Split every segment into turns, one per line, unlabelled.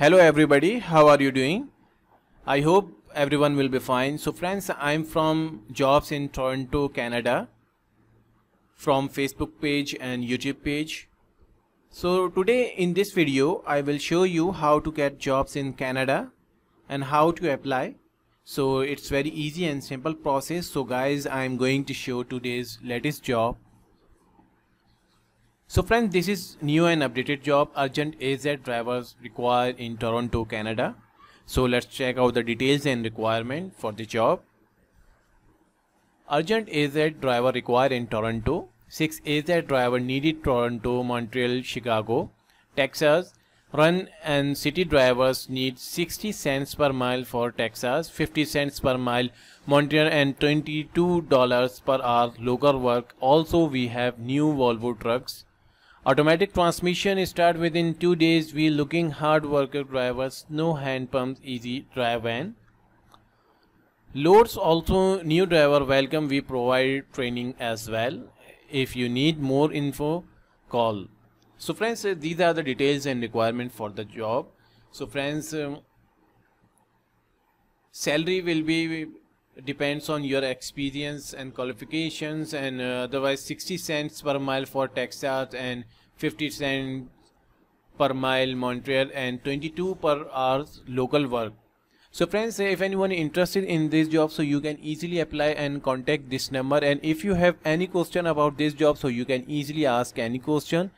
hello everybody how are you doing i hope everyone will be fine so friends i'm from jobs in toronto canada from facebook page and youtube page so today in this video i will show you how to get jobs in canada and how to apply so it's very easy and simple process so guys i'm going to show today's latest job so friends, this is new and updated job urgent AZ drivers required in Toronto, Canada. So let's check out the details and requirement for the job. Urgent AZ driver required in Toronto. 6 AZ driver needed Toronto, Montreal, Chicago, Texas. Run and city drivers need 60 cents per mile for Texas, 50 cents per mile Montreal and $22 per hour local work. Also we have new Volvo trucks Automatic transmission start within 2 days. We looking hard worker drivers. No hand pumps. Easy drive van. Loads also new driver welcome. We provide training as well. If you need more info, call. So friends, uh, these are the details and requirement for the job. So friends, um, salary will be depends on your experience and qualifications and uh, otherwise 60 cents per mile for Texas and 50 cents per mile Montreal and 22 per hour local work. So friends, if anyone interested in this job, so you can easily apply and contact this number. And if you have any question about this job, so you can easily ask any question.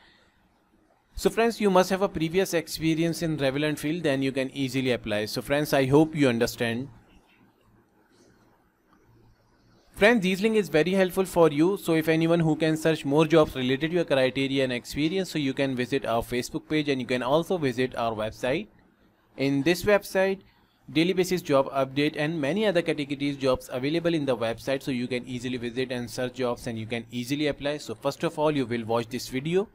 So friends, you must have a previous experience in relevant field, then you can easily apply. So friends, I hope you understand. Friends, this link is very helpful for you. So if anyone who can search more jobs related to your criteria and experience, so you can visit our Facebook page and you can also visit our website. In this website, daily basis job update and many other categories jobs available in the website so you can easily visit and search jobs and you can easily apply. So first of all, you will watch this video.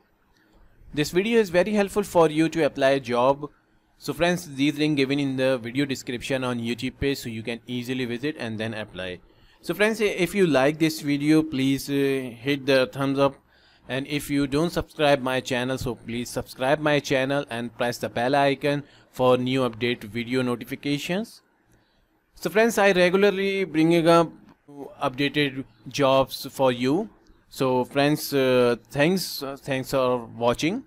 This video is very helpful for you to apply a job. So friends, these link given in the video description on YouTube page so you can easily visit and then apply so friends if you like this video please uh, hit the thumbs up and if you don't subscribe my channel so please subscribe my channel and press the bell icon for new update video notifications so friends i regularly bringing up updated jobs for you so friends uh, thanks uh, thanks for watching